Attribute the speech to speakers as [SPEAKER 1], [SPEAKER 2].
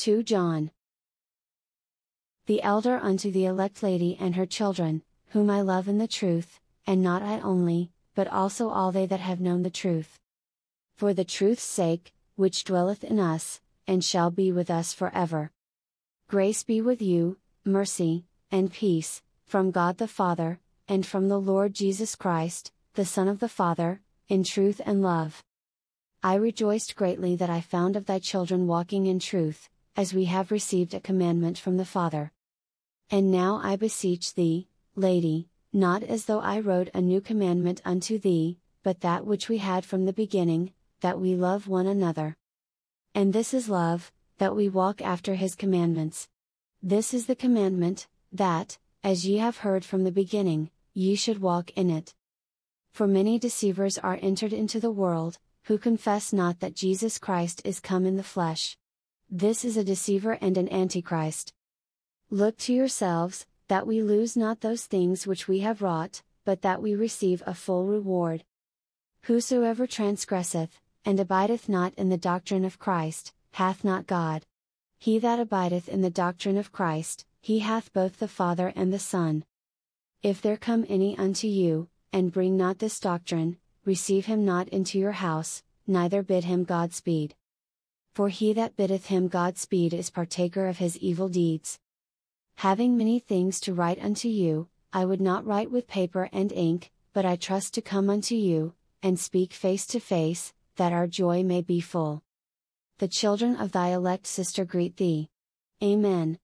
[SPEAKER 1] 2 John.
[SPEAKER 2] The elder unto the elect lady and her children, whom I love in the truth, and not I only, but also all they that have known the truth. For the truth's sake, which dwelleth in us, and shall be with us forever. Grace be with you, mercy, and peace, from God the Father, and from the Lord Jesus Christ, the Son of the Father, in truth and love. I rejoiced greatly that I found of thy children walking in truth, as we have received a commandment from the Father. And now I beseech thee, Lady, not as though I wrote a new commandment unto thee, but that which we had from the beginning, that we love one another. And this is love, that we walk after his commandments. This is the commandment, that, as ye have heard from the beginning, ye should walk in it. For many deceivers are entered into the world, who confess not that Jesus Christ is come in the flesh. This is a deceiver and an antichrist. Look to yourselves, that we lose not those things which we have wrought, but that we receive a full reward. Whosoever transgresseth, and abideth not in the doctrine of Christ, hath not God. He that abideth in the doctrine of Christ, he hath both the Father and the Son. If there come any unto you, and bring not this doctrine, receive him not into your house, neither bid him Godspeed for he that biddeth him Godspeed is partaker of his evil deeds. Having many things to write unto you, I would not write with paper and ink, but I trust to come unto you, and speak face to face, that our joy may be full.
[SPEAKER 1] The children of thy elect sister greet thee. Amen.